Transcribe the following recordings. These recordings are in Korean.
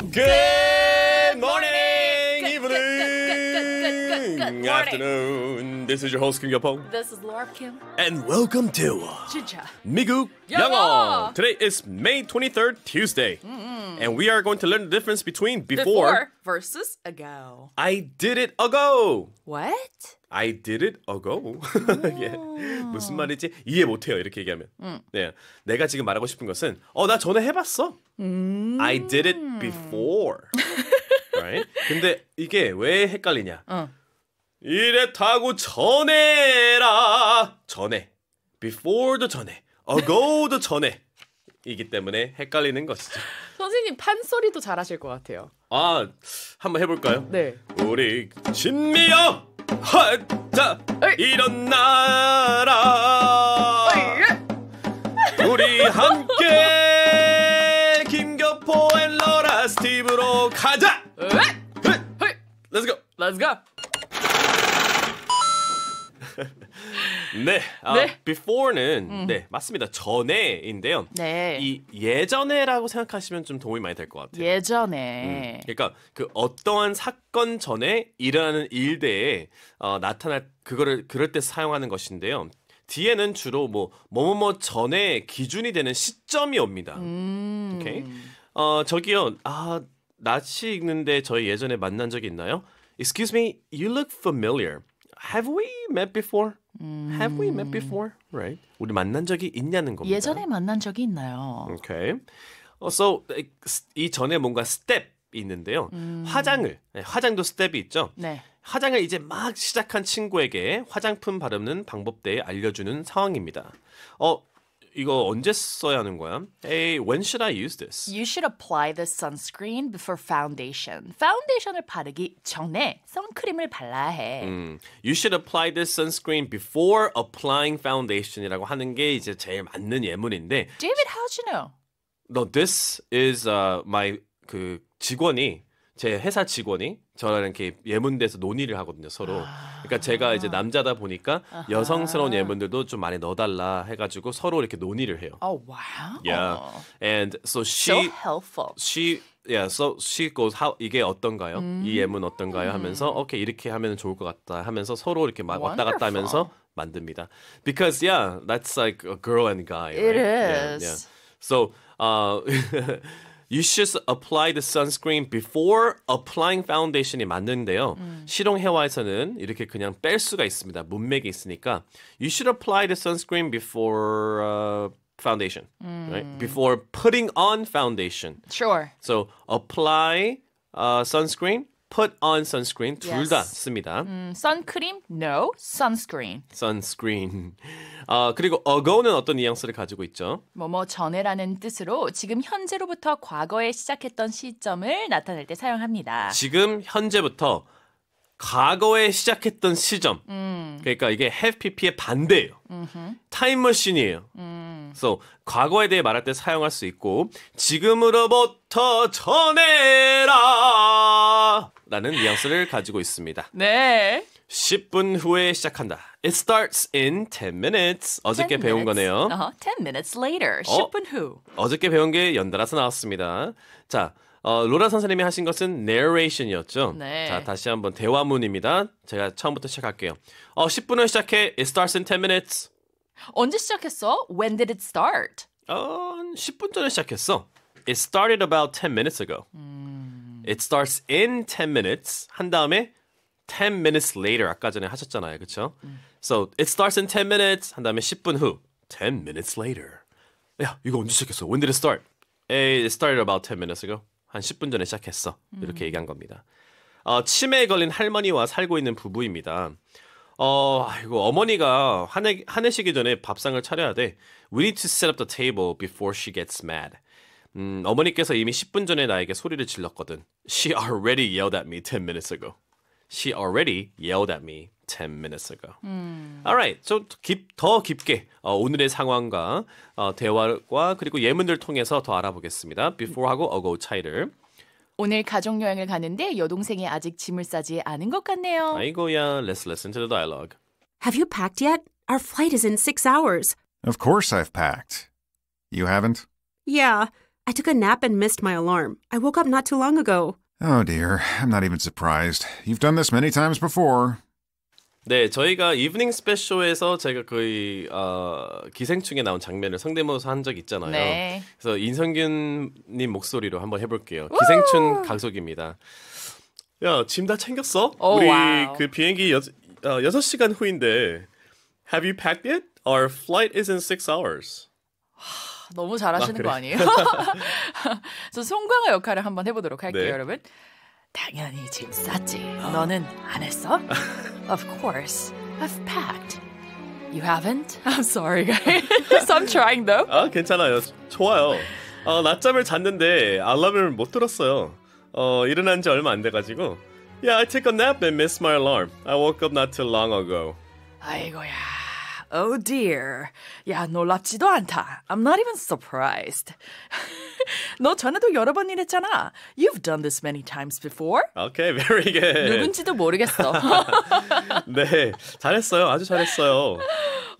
Good. Good afternoon. This is your host, Kim Yapong. This is Laura Kim. And welcome to Chicha Migu Yangon. Today is May 23rd, Tuesday. Mm-hmm. And we are going to learn the difference between before, before versus ago. I did it ago. What? I did it ago. 예. Oh. 무슨 말인지 이해 못해요. 이렇게 얘기하면. 음. 예. 내가 지금 말하고 싶은 것은 어, 나 전에 해봤어. 음. I did it before. right? 근데 이게 왜 헷갈리냐. 어. 이래타고 전해라 전해 before도 전해 ago도 전해 이기 때문에 헷갈리는 것이죠. 선생님 판소리도 잘하실 것 같아요. 아 한번 해볼까요? 네. 우리 진미여 하자 이런 나라 우리 함께 김격포 앤 러라 스티브로 가자. 어? 네. Let's go. Let's go. 네. 아, 네. before는 음. 네 맞습니다. 전에인데요. 네. 이 예전에라고 생각하시면 좀 도움이 많이 될 것 같아요. 예전에. 음. 그러니까 그 어떠한 사건 전에 일어나는 일대에 어, 나타날 그거를 그럴 때 사용하는 것인데요. 뒤에는 주로 뭐 뭐뭐뭐 전에 기준이 되는 시점이 옵니다. 음. 오케이. 어 저기요. 아 낯이 익는데 저희 예전에 만난 적이 있나요? Excuse me, you look familiar. Have we met before? 음... Have we met 음. before? Right. 우리 만난 적이 있냐는 겁니다. 예전에 만난 적이 있나요? Okay. 어, so 이 전에 뭔가 step 있는데요. 음... 화장을 네, 화장도 스텝이 있죠. 네. 화장을 이제 막 시작한 친구에게 화장품 바르는 방법대에 알려주는 상황입니다. 어 이거 언제 써야 하는 거야? Hey, when should I use this? You should apply the sunscreen before foundation. 파운데이션을 바르기 전에 선크림을 발라야 해. 음, you should apply this sunscreen before applying foundation이라고 하는 게 이제 제일 맞는 예문인데. David, how d you know? No, this is uh, my 그 직원이 제 회사 직원이 저랑 이렇게 예문대에서 논의를 하거든요 서로. 그러니까 제가 이제 아. 남자다 보니까 여성스러운 예문들도 좀 많이 넣어달라 해가지고 서로 이렇게 논의를 해요. Oh 어, wow. Yeah. And so she so helpful. She yeah. So she goes how 이게 어떤가요? 음. 이 예문 어떤가요? 하면서 오케이 음. 이렇게 하면 좋을 것 같다 하면서 서로 이렇게 막 왔다 갔다 하면서 만듭니다. Because yeah, that's like a girl and guy. right? is. Yeah, yeah. So uh. you should apply the sunscreen before applying foundation이 맞는데요. 음. 실용해화에서는 이렇게 그냥 뺄 수가 있습니다. 문맥이 있으니까 you should apply the sunscreen before uh, foundation, right? Before putting on foundation. Sure. So apply uh, sunscreen put on sunscreen 둘다 Yes. 씁니다. 음, 선크림? No. Sunscreen. sunscreen. 아, 그리고 ago는 어떤 뉘앙스를 가지고 있죠? 뭐뭐 전에라는 뜻으로 지금 현재로부터 과거에 시작했던 시점을 나타낼 때 사용합니다. 지금 현재부터 과거에 시작했던 시점. 음. 그러니까 이게 have pp의 반대예요. 타임머신이에요. 음. so 과거에 대해 말할 때 사용할 수 있고 지금으로부터 전해라 라는 뉘앙스를 가지고 있습니다. 네. 10분 후에 시작한다. It starts in 10 minutes. 어저께 10 배운 minutes. 거네요. Uh-huh. 어, 10 minutes later. 어? 10분 후. 어저께 배운 게 연달아서 나왔습니다. 자, 어, 로라 선생님이 하신 것은 narration이었죠. 네. 자, 다시 한번 대화문입니다. 제가 처음부터 시작할게요. 어, 10분 후에 시작해. It starts in 10 minutes. 언제 시작했어? When did it start? 어, 10분 전에 시작했어. It started about 10 minutes ago. 음. It starts in 10 minutes. 한 다음에 10 minutes later 아까 전에 하셨잖아요. 그렇죠? 음. So it starts in 10 minutes. 한 다음에 10분 후. 10 minutes later. 야, 이거 언제 시작했어? When did it start? It started about 10 minutes ago. 한 10분 전에 시작했어. 이렇게 얘기한 겁니다. 어, 치매에 걸린 할머니와 살고 있는 부부입니다. 어, 아이고, 어머니가 화내, 화내시기 전에 밥상을 차려야 돼. We need to set up the table before she gets mad. 음, 어머니께서 이미 10분 전에 나에게 소리를 질렀거든. She already yelled at me 10 minutes ago. She already yelled at me 10 minutes ago. 음. Alright, so 깊, 더 깊게 어, 오늘의 상황과 어, 대화와 그리고 예문들 통해서 더 알아보겠습니다. Before하고 ago 차이를. 오늘 가족 여행을 가는데 여동생이 아직 짐을 싸지 않은 것 같네요. 아이고야, let's listen to the dialogue. Have you packed yet? Our flight is in six hours. Of course I've packed. You haven't? Yeah. I took a nap and missed my alarm. I woke up not too long ago. Oh dear, I'm not even surprised. You've done this many times before. 네, 저희가 이브닝 스페셜에서 제가 거의 어, 기생충에 나온 장면을 성대모사 한적 있잖아요. 네. 그래서 인성균님 목소리로 한번 해볼게요. 기생충 각속입니다. 야, 짐 다 챙겼어? 오, 우리 와우. 그 비행기 여, 어, 6시간 후인데 Have you packed yet? Our flight is in 6 hours. 너무 잘하시는 아, 그래? 거 아니에요? 그래서 송강호 역할을 한번 해보도록 할게요, 네. 여러분. 당연히 짐 쌌지. 어. 너는 안 했어? of course, I've packed. You haven't? I'm sorry, guys. I'm trying though. 아 괜찮아요. 좋아요. 어, 낮잠을 잤는데 알람을 못 들었어요. 어, 일어난 지 얼마 안 돼가지고. Yeah, I took a nap and missed my alarm. I woke up not too long ago. 아이고야. Oh dear. yeah, 놀랍지도 놀랍지도 않다. I'm not even surprised. 너 전에도 여러 번 일했잖아. You've done this many times before. Okay, very good. 누군지도 모르겠어. 네, 잘했어요. 아주 잘했어요.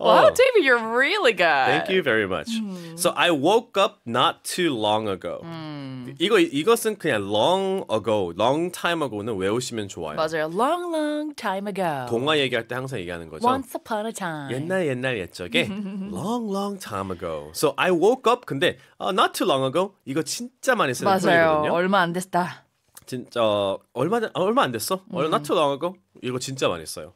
Wow, oh. David, you're really good. Thank you very much. Mm. So I woke up not too long ago. Mm. 이거 이것은 그냥 long ago, long time ago는 외우시면 좋아요. 맞아요. Long, long time ago. 동화 얘기할 때 항상 얘기하는 거죠. Once upon a time. 옛날 옛날 옛날 옛적에 long long time ago. So I woke up 근데 uh, not too long ago 이거 진짜 많이 쓰는 맞아요. 표현이거든요. 얼마 안 됐다. 진짜 어, 얼마 얼마 안 됐어? 음. Not too long ago 이거 진짜 많이 써요.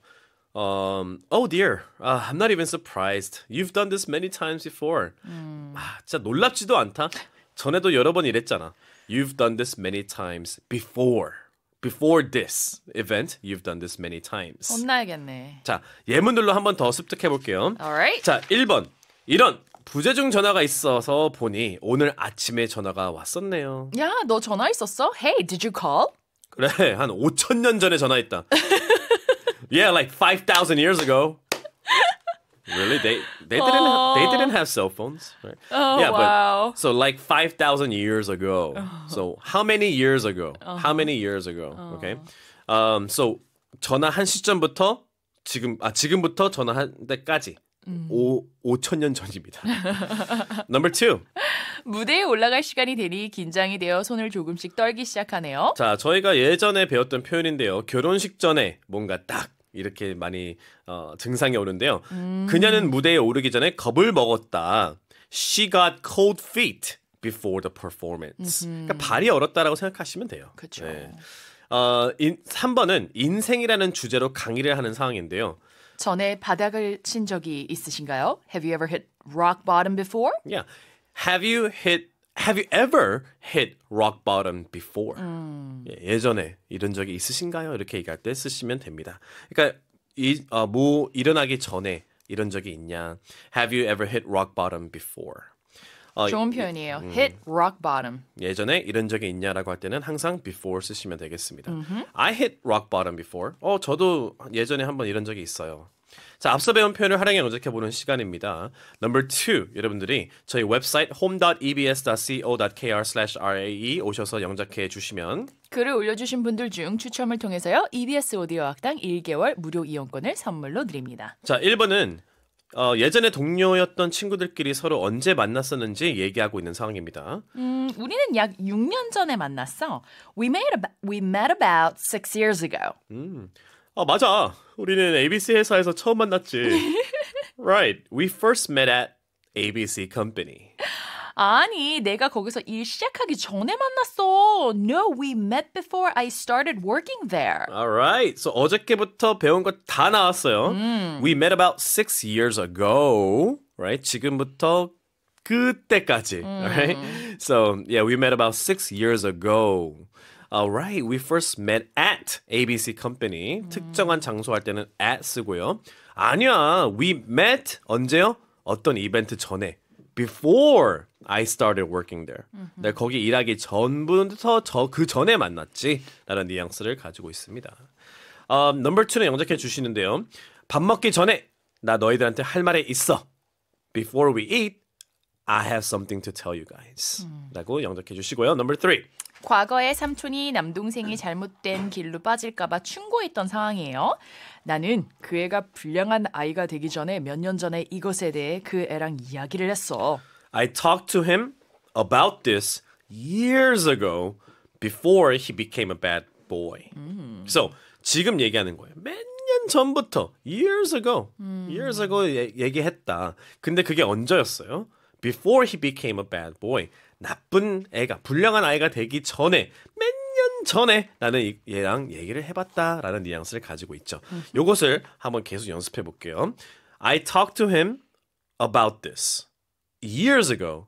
Um, oh dear, uh, I'm not even surprised. You've done this many times before. 음. 아, 진짜 놀랍지도 않다. 전에도 여러 번 이랬잖아. You've done this many times before. before this event. You've done this many times. 혼나야겠네. 자, 예문들로 한번더 습득해 볼게요. Alright. 자, 1번. 이런 부재중 전화가 있어서 보니 오늘 아침에 전화가 왔었네요. 야, 너 전화 있었어? Hey, did you call? 그래, 한 5천 년 전에 전화했다. yeah, like 5,000 years ago. Really? They they didn't oh. they didn't have cell phones, right? Oh, yeah, wow. but so like 5,000 years ago. Oh. So how many years ago? Uh-huh. How many years ago? Uh-huh. Okay. Um so 전화 한 시점부터 지금 아 지금부터 전화 한 때까지 음. 5 5천 년 전입니다. Number 2. 무대에 올라갈 시간이 되니 긴장이 되어 손을 조금씩 떨기 시작하네요. 자, 저희가 예전에 배웠던 표현인데요. 결혼식 전에 뭔가 딱 이렇게 많이 어, 증상이 오는데요. 음. 그녀는 무대에 오르기 전에 겁을 먹었다. She got cold feet before the performance. 음 그러니까 발이 얼었다라고 생각하시면 돼요. 그렇죠. 네. 어, 인, 3번은 인생이라는 주제로 강의를 하는 상황인데요. 전에 바닥을 친 적이 있으신가요? Have you ever hit rock bottom before? Yeah. Have you hit Have you ever hit rock bottom before? 음. 예전에 이런 적이 있으신가요? 이렇게 얘기할 때 쓰시면 됩니다. 그러니까 이, 어, 뭐 일어나기 전에 이런 적이 있냐? Have you ever hit rock bottom before? 어, 좋은 표현이에요. 음, hit rock bottom. 예전에 이런 적이 있냐라고 할 때는 항상 before 쓰시면 되겠습니다. Mm-hmm. I hit rock bottom before. 어, 저도 예전에 한번 이런 적이 있어요. 자, 앞서 배운 표현을 활용해 연습해보는 시간입니다. Number two, 여러분들이 저희 웹사이트 home.ebs.co.kr/rae 오셔서 영작해 주시면 글을 올려주신 분들 중 추첨을 통해서요. EBS 오디오 학당 1개월 무료 이용권을 선물로 드립니다. 자, 1번은 어, 예전에 동료였던 친구들끼리 서로 언제 만났었는지 얘기하고 있는 상황입니다. 음, 우리는 약 6년 전에 만났어. We met about, we met about six years ago. 음, 아 맞아. 우리는 ABC 회사에서 처음 만났지. right. We first met at ABC Company. 아니, 내가 거기서 일 시작하기 전에 만났어. No, we met before I started working there. Alright, so 어저께부터 배운 거 다 나왔어요. 음. We met about six years ago, right? 지금부터 그때까지, 음. alright? So, yeah, we met about six years ago. Alright, l we first met at ABC Company. 음. 특정한 장소 할 때는 at 쓰고요. 아니야, we met 언제요? 어떤 이벤트 전에. Before I started working there. 내 네, 거기 일하기 전부터 저그 전에 만났지라는 뉘앙스를 가지고 있습니다. Um, 넘버 2는 영작해 주시는데요. 밥 먹기 전에 나 너희들한테 할 말이 있어. Before we eat, I have something to tell you guys. 라고 영작해 주시고요. Number three. 과거에 삼촌이 남동생이 잘못된 길로 빠질까봐 충고했던 상황이에요. 나는 그 애가 불량한 아이가 되기 전에 몇 년 전에 이것에 대해 그 애랑 이야기를 했어. I talked to him about this years ago before he became a bad boy. 음. So 지금 얘기하는 거예요. 맨년 전부터 years ago, 음. years ago 얘기했다. 근데 그게 언제였어요? before he became a bad boy 나쁜 애가 불량한 아이가 되기 전에 맨년 전에 나는 얘랑 얘기를 해봤다라는 뉘앙스를 가지고 있죠. 이것을 한번 계속 연습해 볼게요. I talked to him about this years ago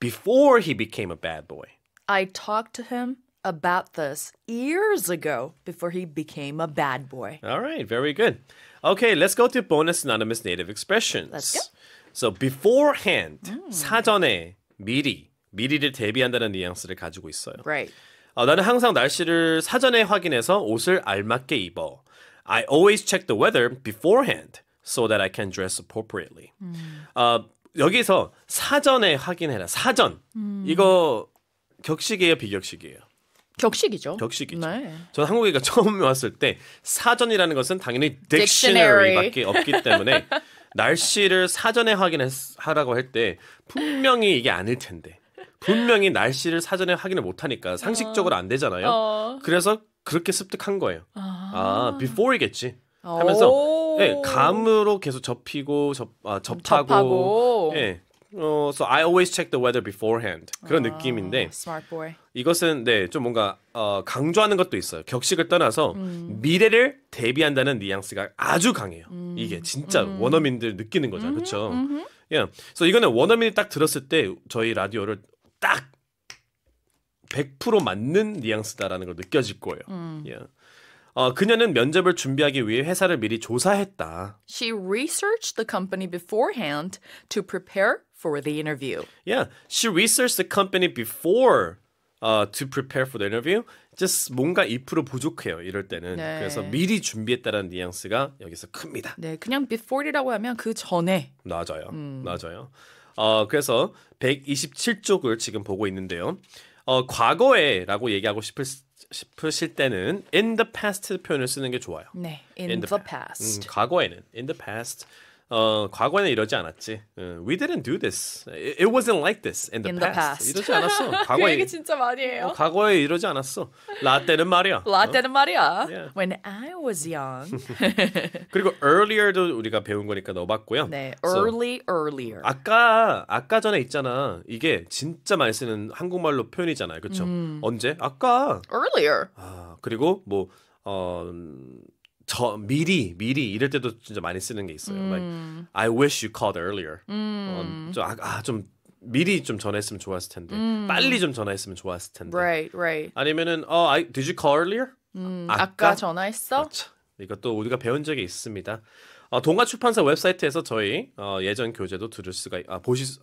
before he became a bad boy. I talked to him about this years ago before he became a bad boy. All right, very good. Okay, let's go to bonus anonymous native expressions. Let's go. So beforehand, 음. 사전에 미리 미리를 대비한다는 뉘앙스를 가지고 있어요. Right. 어, 나는 항상 날씨를 사전에 확인해서 옷을 알맞게 입어. I always check the weather beforehand so that I can dress appropriately. 음. 어, 여기서 사전에 확인해라. 사전. 음. 이거 격식이에요, 비격식이에요? 격식이죠. 격식이죠. 네. 저는 한국에 처음 왔을 때 사전이라는 것은 당연히 딕셔너리밖에 없기 때문에 날씨를 사전에 확인하라고 할 때 분명히 이게 아닐 텐데 분명히 날씨를 사전에 확인을 못하니까 상식적으로 안 되잖아요. 어. 그래서 그렇게 습득한 거예요. 아, 아 before겠지 하면서 예, 감으로 계속 접히고 접, 아, 접하고, 접하고. 예, 어, so I always check the weather beforehand. 그런 어, 느낌인데. Smart boy. 이것은 네, 좀 뭔가 어, 강조하는 것도 있어요. 격식을 떠나서 음. 미래를 대비한다는 뉘앙스가 아주 강해요. 음. 이게 진짜 음. 원어민들 느끼는 거잖아요. 그렇죠? 예. Yeah. 그래 이거는 원어민이 딱 들었을 때 저희 라디오를 딱 100% 맞는 뉘앙스다라는 걸 느껴질 거예요. 예. Yeah. 어, 그녀는 면접을 준비하기 위해 회사를 미리 조사했다. She researched the company beforehand to prepare for the interview. Yeah, she researched the company before uh, to prepare for the interview. just 뭔가 2% 부족해요. 이럴 때는. 네. 그래서 미리 준비했다는 뉘앙스가 여기서 큽니다. 네, 그냥 before이라고 하면 그 전에. 맞아요. 음. 맞아요. 어, 그래서 127쪽을 지금 보고 있는데요. 어, 과거에라고 얘기하고 싶을 싶으실 때는 in the past 표현을 쓰는 게 좋아요. 네, in, in the, the past. 음, 과거에는 in the past. 어, 과거에는 이러지 않았지. 어, we didn't do this. it wasn't like this in the, in past. the past. 이러지 않았어. 그 과거에 그 얘기 진짜 많이 해요. 어, 과거에 이러지 않았어. 라떼는 말이야. 라떼는 어? 말이야. Yeah. When I was young. 그리고 earlier도 우리가 배운 거니까 넣어봤고요. 네, early, so, earlier. 아까 아까 전에 있잖아. 이게 진짜 많이 쓰는 한국말로 표현이잖아요. 그렇죠? 음. 언제? 아까. earlier. 아, 그리고 뭐 어. 저 미리 미리 이럴 때도 진짜 많이 쓰는 게 있어요. 음. Like I wish you called earlier. 어, 음. 어, 좀, 아, 아, 좀 미리 좀 전화했으면 좋았을 텐데 음. 빨리 좀 전화했으면 좋았을 텐데. Right, right. 아니면은 어, I, did you call earlier? 음, 아, 아까, 아까 전화했어? 그렇죠. 이것도 우리가 배운 적이 있습니다. 어, 동화 출판사 웹사이트에서 저희 어, 예전 교재도 들을 수가 아, 보실 수.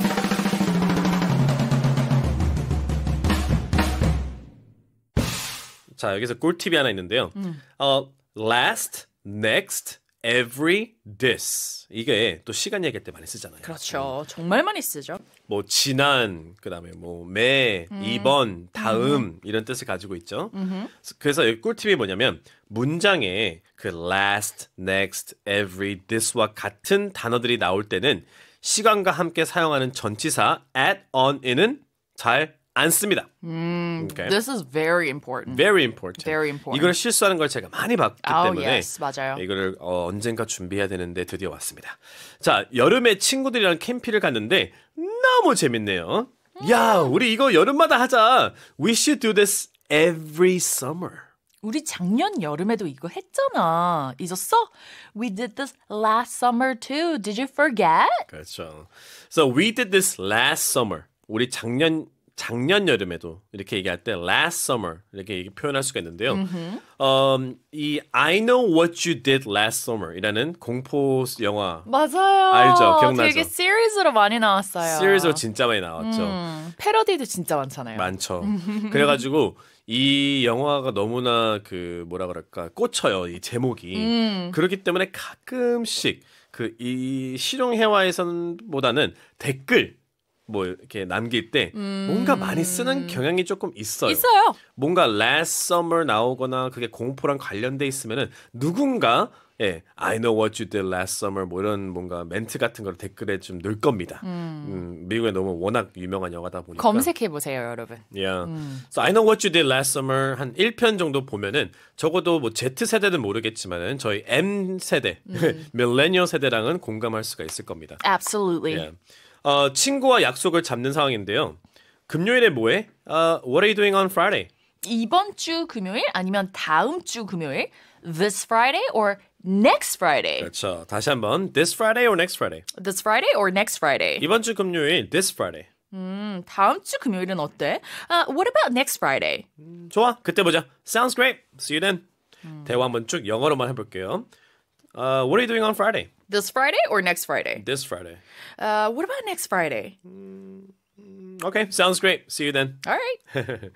자 여기서 꿀팁이 하나 있는데요. 음. 어 last, next, every, this. 이게 또 시간 얘기할 때 많이 쓰잖아요. 그렇죠. 음. 정말 많이 쓰죠. 뭐 지난, 그다음에 뭐매 음. 이번, 다음 음. 이런 뜻을 가지고 있죠. 음흠. 그래서 여기 꿀팁이 뭐냐면 문장에 그 last, next, every, this와 같은 단어들이 나올 때는 시간과 함께 사용하는 전치사 at, on, in은 잘안 씁니다. 음, okay. This is very important. Very important. Very important. 이걸 실수하는 걸 제가 많이 봤기 oh, 때문에 yes, 맞아요. 이거를 어, 언젠가 준비해야 되는데 드디어 왔습니다. 자, 여름에 친구들이랑 캠핑을 갔는데 너무 재밌네요. 음. 야, 우리 이거 여름마다 하자. We should do this every summer. 우리 작년 여름에도 이거 했잖아. 잊었어? We did this last summer too. Did you forget? 그렇죠. So we did this last summer. 우리 작년 작년 여름에도 이렇게 얘기할 때 last summer 이렇게 표현할 수가 있는데요. Mm-hmm. u 음, 이 I know what you did last summer이라는 공포 영화 맞아요. 알죠? 기억나죠? 되게 시리즈로 많이 나왔어요. 시리즈로 진짜 많이 나왔죠. 음, 패러디도 진짜 많잖아요. 많죠. 그래가지고 이 영화가 너무나 그 뭐라 그럴까 꽂혀요 이 제목이 음. 그렇기 때문에 가끔씩 그 이 실용 회화에서는 보다는 댓글 뭐 이렇게 남길 때 음... 뭔가 많이 쓰는 경향이 조금 있어요. 있어요. 뭔가 last summer 나오거나 그게 공포랑 관련돼 있으면은 누군가 예, I know what you did last summer 뭐 이런 뭔가 멘트 같은 걸 댓글에 좀 넣을 겁니다. 음. 음, 미국에 너무 워낙 유명한 영화다 보니까 검색해 보세요, 여러분. Yeah. 음. So I know what you did last summer 한 1편 정도 보면은 적어도 뭐 Z 세대는 모르겠지만은 저희 M 세대, 음. 밀레니어 세대랑은 공감할 수가 있을 겁니다. Absolutely. Yeah. 어, 친구와 약속을 잡는 상황인데요. 금요일에 뭐해? Uh, what are you doing on Friday? 이번 주 금요일 아니면 다음 주 금요일 this Friday or next Friday. 그렇죠. 다시 한번 this Friday or next Friday. This Friday or next Friday. 이번 주 금요일 this Friday. 음, 다음 주 금요일은 어때? Uh, what about next Friday? 음, 좋아. 그때 보자. Sounds great. See you then. 음. 대화 한번 쭉 영어로만 해볼게요. Uh, what are you doing on Friday? This Friday or next Friday? This Friday. Uh, what about next Friday? Mm, okay, sounds great. See you then. All right.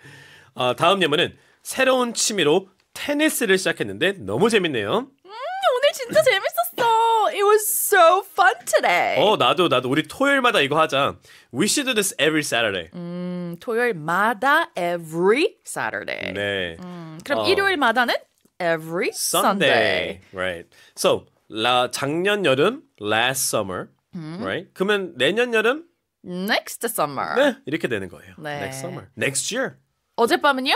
어, 다음 예문은 새로운 취미로 테니스를 시작했는데 너무 재밌네요. 음, 오늘 진짜 재밌었어. It was so fun today. 어, 나도 나도 우리 토요일마다 이거 하자. We should do this every Saturday. 음, 토요일마다 every Saturday. 네. 음, 그럼 어. 일요일마다는 every Sunday. Sunday. Right. So 라, 작년 여름 last summer. 음. Right. 그러면 내년 여름 next summer. 네 이렇게 되는 거예요. 네. Next summer. Next year. 어젯밤은요?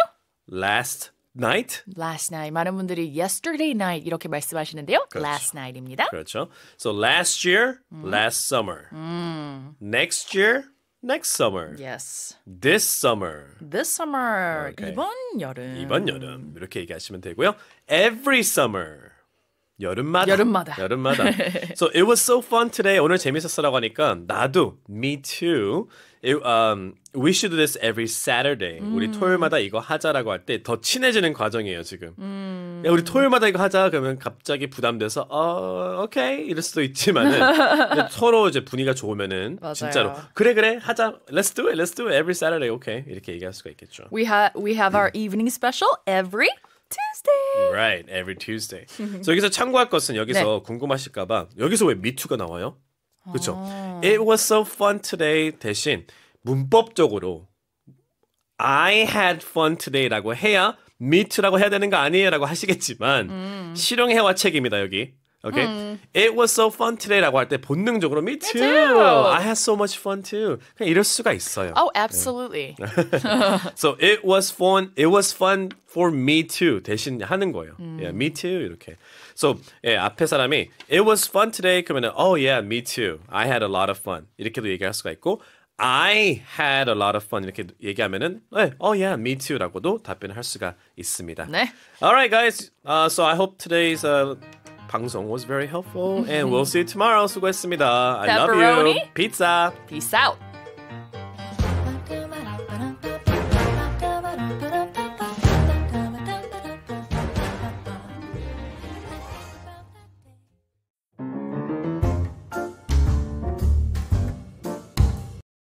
Last night? Last night. 많은 분들이 yesterday night 이렇게 말씀하시는데요. 그렇죠. Last night입니다. 그렇죠. So last year, 음. last summer. 음. Next year, next summer. Yes. This summer. This summer. Okay. 이번 여름. 이번 여름. 이렇게 얘기하시면 되고요. Every summer. 여름마다. 여름마다. 여름마다. so it was so fun today. 오늘 재밌었어라고 하니까 나도 me too. It, um, We should do this every Saturday. 음. 우리 토요일마다 이거 하자라고 할 때 더 친해지는 과정이에요 지금. 음. 야, 우리 토요일마다 이거 하자 그러면 갑자기 부담돼서 어 오케이 이럴 수도 있지만은 서로 이제 분위기가 좋으면은 맞아요. 진짜로 그래 그래 하자. Let's do it. Let's do it every Saturday. Okay 이렇게 얘기할 수가 있겠죠. We have we have our evening special every. Tuesday. Right, every Tuesday. so 여기서 참고할 것은 여기서 네. 궁금하실까봐 여기서 왜 미투가 나와요? 그렇죠. It was so fun today 대신 문법적으로 I had fun today라고 해야 me too라고 해야 되는 거 아니에요라고 하시겠지만 음. 실용해와 책입니다 여기. 오케이. Okay? 음. It was so fun today라고 할 때 본능적으로 me too. me too. I had so much fun too. 그냥 이럴 수가 있어요. Oh, absolutely. so it was fun. It was fun for me too 대신 하는 거예요. 음. Yeah, me too 이렇게. So 예, 앞에 사람이 it was fun today 그러면 oh yeah, me too. I had a lot of fun 이렇게도 얘기할 수가 있고 I had a lot of fun 이렇게 얘기하면은 네, oh yeah, me too라고도 답변을 할 수가 있습니다. 네. Alright guys, uh, so I hope today's uh, 방송 was very helpful and we'll see you tomorrow. 수고했습니다. I love you. Pizza. Peace out.